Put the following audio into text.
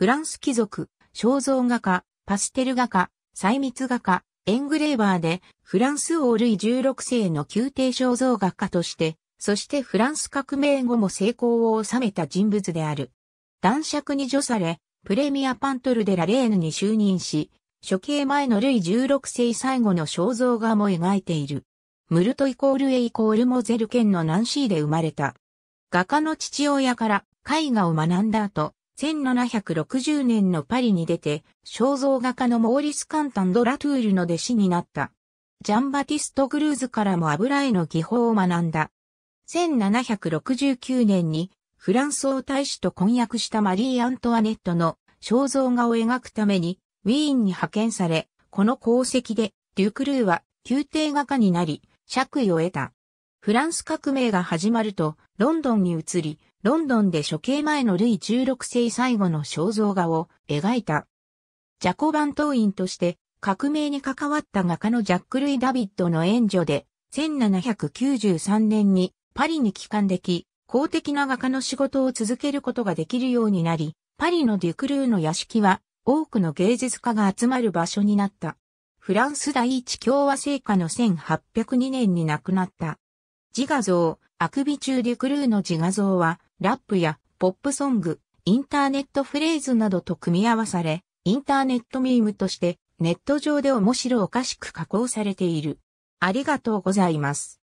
フランス貴族、肖像画家、パステル画家、細密画家、エングレーバーで、フランス王類16世の宮廷肖像画家として、そしてフランス革命後も成功を収めた人物である。男爵に除され、プレミアパントルデラレーヌに就任し、処刑前のルイ16世最後の肖像画も描いている。ムルトイコールエイコールモゼル県のナンシーで生まれた。画家の父親から絵画を学んだ後、1760年のパリに出て、肖像画家のモーリス・カンタン・ド・ラトゥールの弟子になった。ジャンバティスト・グルーズからも油絵の技法を学んだ。1769年にフランス王太子と婚約したマリー・アントワネットの肖像画を描くためにウィーンに派遣され、この功績でデュクルーは宮廷画家になり、爵位を得た。フランス革命が始まると、ロンドンに移り、ロンドンで処刑前のルイ16世最後の肖像画を描いた。ジャコバン党員として革命に関わった画家のジャック・ルイ・ダビッドの援助で、1793年にパリに帰還でき、公的な画家の仕事を続けることができるようになり、パリのデュクルーの屋敷は多くの芸術家が集まる場所になった。フランス第一共和政下の1802年に亡くなった。自画像、あくび中デュクルーの自画像は、ラップやポップソング、インターネットフレーズなどと組み合わされ、インターネットミームとして、ネット上で面白おかしく加工されている。ありがとうございます。